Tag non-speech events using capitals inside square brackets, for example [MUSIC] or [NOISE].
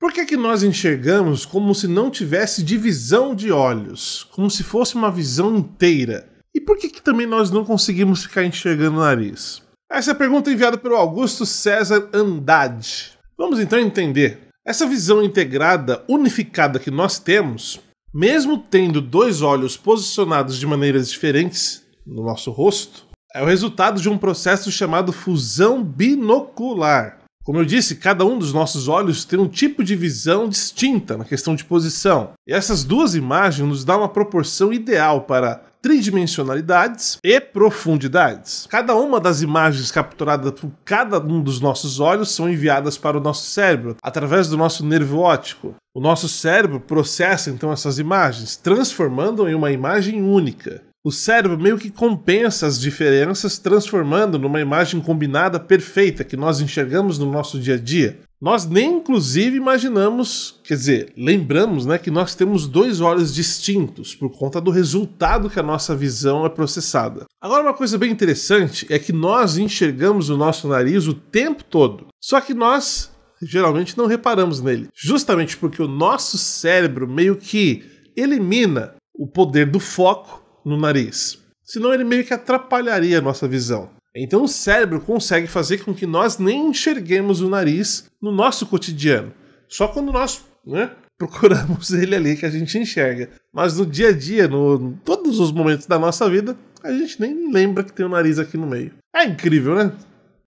Por que, que nós enxergamos como se não tivesse divisão de olhos, como se fosse uma visão inteira? E por que, que também nós não conseguimos ficar enxergando o nariz? Essa é pergunta é enviada pelo Augusto César Andade. Vamos então entender. Essa visão integrada, unificada que nós temos, mesmo tendo dois olhos posicionados de maneiras diferentes no nosso rosto, é o resultado de um processo chamado fusão binocular. Como eu disse, cada um dos nossos olhos tem um tipo de visão distinta na questão de posição. E essas duas imagens nos dão uma proporção ideal para tridimensionalidades e profundidades. Cada uma das imagens capturadas por cada um dos nossos olhos são enviadas para o nosso cérebro através do nosso nervo óptico. O nosso cérebro processa então essas imagens, transformando em uma imagem única o cérebro meio que compensa as diferenças, transformando numa imagem combinada perfeita que nós enxergamos no nosso dia a dia. Nós nem inclusive imaginamos, quer dizer, lembramos né, que nós temos dois olhos distintos por conta do resultado que a nossa visão é processada. Agora, uma coisa bem interessante é que nós enxergamos o nosso nariz o tempo todo, só que nós geralmente não reparamos nele, justamente porque o nosso cérebro meio que elimina o poder do foco no nariz. Senão ele meio que atrapalharia a nossa visão. Então o cérebro consegue fazer com que nós nem enxerguemos o nariz no nosso cotidiano. Só quando nós né, [LAUGHS] procuramos ele ali que a gente enxerga. Mas no dia a dia, no todos os momentos da nossa vida, a gente nem lembra que tem o nariz aqui no meio. É incrível, né?